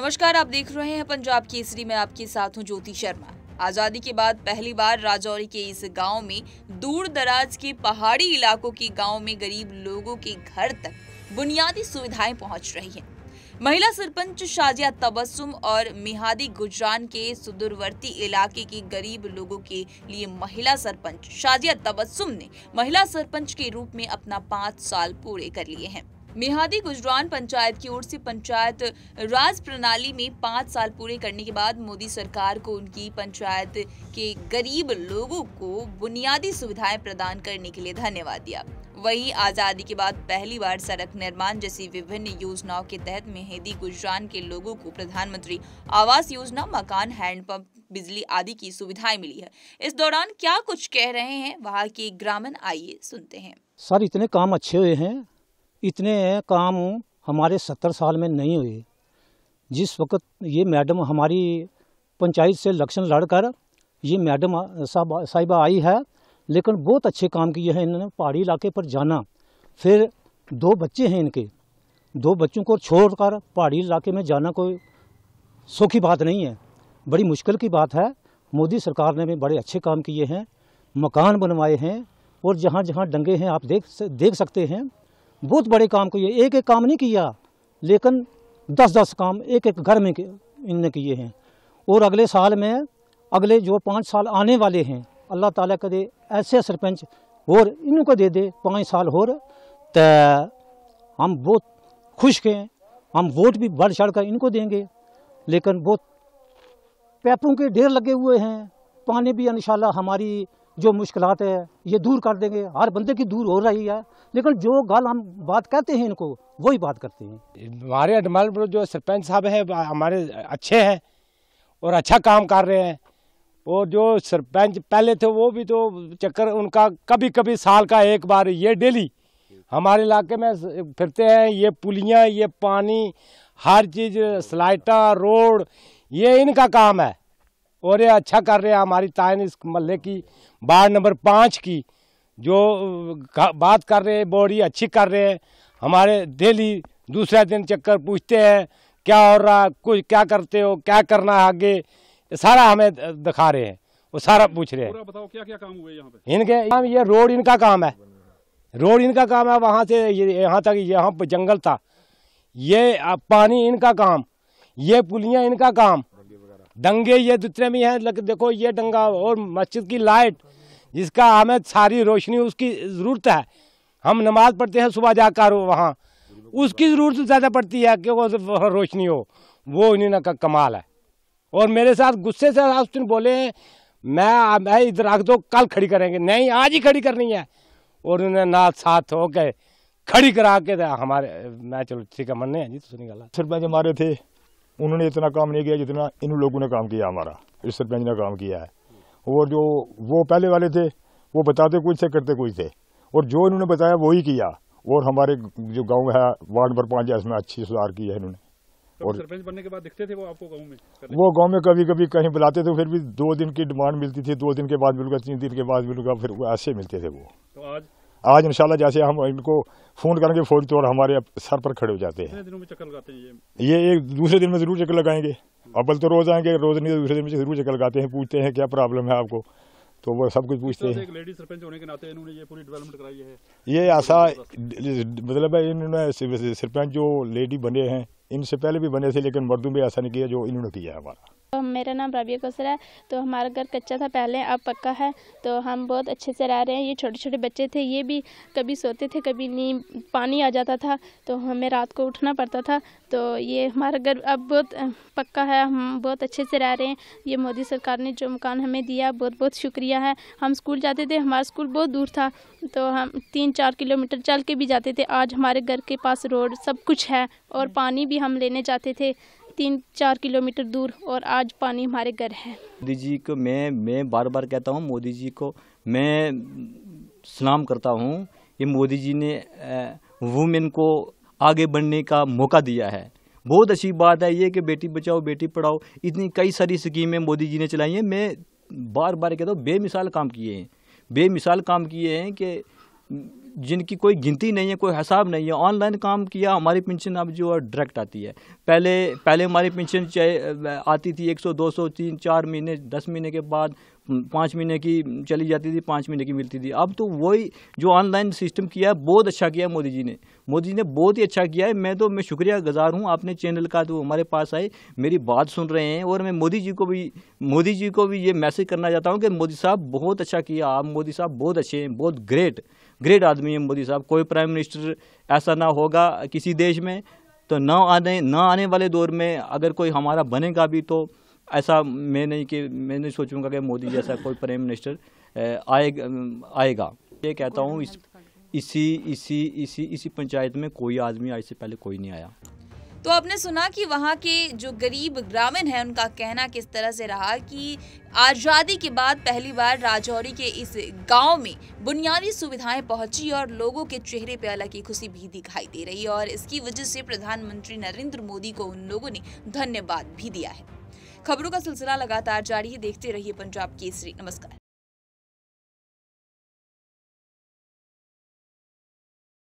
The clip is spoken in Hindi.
नमस्कार आप देख रहे हैं पंजाब केसरी में आपके साथ हूं ज्योति शर्मा आजादी के बाद पहली बार राजौरी के इस गांव में दूर दराज के पहाड़ी इलाकों के गांव में गरीब लोगों के घर तक बुनियादी सुविधाएं पहुंच रही हैं। महिला सरपंच शाजिया तबस्सुम और मिहादी गुजरान के सुदूरवर्ती इलाके के गरीब लोगों के लिए महिला सरपंच शाजिया तबस्सुम ने महिला सरपंच के रूप में अपना पाँच साल पूरे कर लिए हैं मेहादी गुजरान पंचायत की ओर से पंचायत राज प्रणाली में पाँच साल पूरे करने के बाद मोदी सरकार को उनकी पंचायत के गरीब लोगों को बुनियादी सुविधाएं प्रदान करने के लिए धन्यवाद दिया वहीं आज़ादी के बाद पहली बार सड़क निर्माण जैसी विभिन्न योजनाओं के तहत मेहदी गुजरान के लोगों को प्रधानमंत्री आवास योजना मकान हैंडपंप बिजली आदि की सुविधाएं मिली है इस दौरान क्या कुछ कह रहे हैं वहाँ के ग्रामीण आइए सुनते हैं सर इतने काम अच्छे हुए हैं इतने काम हमारे सत्तर साल में नहीं हुए जिस वक्त ये मैडम हमारी पंचायत से इलेक्शन लड़कर ये मैडम साहब साहिबा आई है लेकिन बहुत अच्छे काम किए हैं इन्होंने पहाड़ी इलाके पर जाना फिर दो बच्चे हैं इनके दो बच्चों को छोड़कर पहाड़ी इलाके में जाना कोई सौखी बात नहीं है बड़ी मुश्किल की बात है मोदी सरकार ने भी बड़े अच्छे काम किए हैं मकान बनवाए हैं और जहाँ जहाँ डंगे हैं आप देख देख सकते हैं बहुत बड़े काम किए एक एक काम नहीं किया लेकिन दस दस काम एक एक घर में इनने किए हैं और अगले साल में अगले जो पाँच साल आने वाले हैं अल्लाह ताला करे ऐसे सरपंच और इनको दे दे पाँच साल और तो हम बहुत खुश के हम वोट भी बढ़ चढ़ कर इनको देंगे लेकिन बहुत पैपों के ढेर लगे हुए हैं पानी भी इन हमारी जो मुश्किलात है ये दूर कर देंगे हर बंदे की दूर हो रही है लेकिन जो गल हम बात कहते हैं इनको वही बात करते हैं हमारे अडमालपुर जो सरपंच साहब हैं हमारे अच्छे हैं और अच्छा काम कर रहे हैं और जो सरपंच पहले थे वो भी तो चक्कर उनका कभी कभी साल का एक बार ये डेली हमारे इलाके में फिरते हैं ये पुलियाँ ये पानी हर चीज़ स्लाइटा रोड ये इनका काम है और ये अच्छा कर रहे हैं हमारी ताइन इस मल्ले की वार्ड नंबर पाँच की जो बात कर रहे हैं बॉडी अच्छी कर रहे हैं हमारे डेली दूसरे दिन चक्कर पूछते हैं क्या हो रहा कुछ क्या करते हो क्या करना है आगे सारा हमें दिखा रहे हैं वो सारा पूछ रहे हैं बताओ क्या क्या काम हुए यहाँ पे इनके काम हाँ, ये रोड इनका काम है रोड इनका काम है वहाँ से यहाँ तक यहाँ पर जंगल था ये पानी इनका काम ये पुलिया इनका काम दंगे ये दूसरे में है देखो ये दंगा और मस्जिद की लाइट जिसका हमें सारी रोशनी उसकी ज़रूरत है हम नमाज पढ़ते हैं सुबह जाकर वहाँ उसकी ज़रूरत ज़्यादा पड़ती है कि वो रोशनी हो वो इन्हीं का कमाल है और मेरे साथ गुस्से से उस दिन बोले मैं मैं इधर रख दो कल खड़ी करेंगे नहीं आज ही खड़ी करनी है और उन्होंने ना साथ हो के खड़ी करा के हमारे मैं चलो ठीक है मनने जी तुमने तो सुनी सरपंच हमारे थे उन्होंने इतना काम नहीं किया जितना इन लोगों ने काम किया हमारा इस सरपंच ने काम किया है और जो वो पहले वाले थे वो बताते कुछ थे करते कुछ थे और जो इन्होंने बताया वही किया और हमारे जो गांव है वार्ड नंबर पाँच है इसमें अच्छी सुधार की है इन्होंने और सरपंच बनने के बाद दिखते थे वो आपको गांव में वो गांव में कभी कभी कहीं बुलाते थे तो फिर भी दो दिन की डिमांड मिलती थी दो दिन के बाद मिलूंगा तीन दिन के बाद मिलूंगा फिर ऐसे मिलते थे वो तो आज आज इंशाल्लाह जैसे हम इनको फ़ोन करेंगे फौरी तौर हमारे सर पर खड़े हो जाते हैं दिनों में चक्कर लगाते हैं ये एक दूसरे दिन में ज़रूर चक्कर लगाएंगे अब्बल तो रोज़ आएंगे रोज़ नहीं तो दूसरे दिन में जरूर चक्कर लगाते हैं पूछते हैं क्या प्रॉब्लम है आपको तो वो सब कुछ पूछते हैं ये ऐसा मतलब है इन्होंने सरपंच जो लेडी बने हैं इनसे पहले भी बने थे लेकिन मर्दों में ऐसा नहीं किया जो इन्होंने किया है हमारा तो मेरा नाम राबिया कौसर है तो हमारा घर कच्चा था पहले अब पक्का है तो हम बहुत अच्छे से रह रहे हैं ये छोटे छोटे बच्चे थे ये भी कभी सोते थे कभी नहीं पानी आ जाता था तो हमें रात को उठना पड़ता था तो ये हमारा घर अब बहुत पक्का है हम बहुत अच्छे से रह रहे हैं ये मोदी सरकार ने जो मकान हमें दिया बहुत बहुत शुक्रिया है हम स्कूल जाते थे हमारा स्कूल बहुत दूर था तो हम तीन चार किलोमीटर चल के भी जाते थे आज हमारे घर के पास रोड सब कुछ है और हम्म। पानी भी हम लेने जाते थे तीन चार किलोमीटर दूर और आज पानी हमारे घर है मोदी जी को मैं मैं बार बार कहता हूँ मोदी जी को मैं सलाम करता हूँ ये मोदी जी ने वुमेन को आगे बढ़ने का मौका दिया है बहुत अच्छी बात है ये कि बेटी बचाओ बेटी पढ़ाओ इतनी कई सारी स्कीमें मोदी जी ने चलाई हैं मैं बार बार कहता हूँ बेमिसाल काम किए हैं बेमिसाल काम किए हैं कि जिनकी कोई गिनती नहीं है कोई हिसाब नहीं है ऑनलाइन काम किया हमारी पेंशन अब जो है डायरेक्ट आती है पहले पहले हमारी पेंशन चाहे आती थी 100 200 तीन चार महीने दस महीने के बाद पाँच महीने की चली जाती थी पाँच महीने की मिलती थी अब तो वही जो ऑनलाइन सिस्टम किया है बहुत अच्छा किया मोदी जी ने मोदी जी ने बहुत ही अच्छा किया है मैं तो मैं शुक्रिया गुजार हूँ आपने चैनल का तो हमारे पास आए मेरी बात सुन रहे हैं और मैं मोदी जी को भी मोदी जी को भी ये मैसेज करना चाहता हूँ कि मोदी साहब बहुत अच्छा किया आप मोदी साहब बहुत अच्छे हैं बहुत ग्रेट ग्रेट आदमी है मोदी साहब कोई प्राइम मिनिस्टर ऐसा ना होगा किसी देश में तो ना आने ना आने वाले दौर में अगर कोई हमारा बनेगा भी तो ऐसा मैं नहीं कि मैं नहीं सोचूंगा कि मोदी जैसा कोई प्राइम मिनिस्टर आए आएगा ये कहता हूँ इस इसी इसी इसी इसी पंचायत में कोई आदमी आज से पहले कोई नहीं आया तो आपने सुना कि वहाँ के जो गरीब ग्रामीण हैं उनका कहना किस तरह से रहा कि आज़ादी के बाद पहली बार राजौरी के इस गांव में बुनियादी सुविधाएं पहुंची और लोगों के चेहरे पर अलग ही खुशी भी दिखाई दे रही है और इसकी वजह से प्रधानमंत्री नरेंद्र मोदी को उन लोगों ने धन्यवाद भी दिया है खबरों का सिलसिला लगातार जारी है देखते रहिए पंजाब केसरी नमस्कार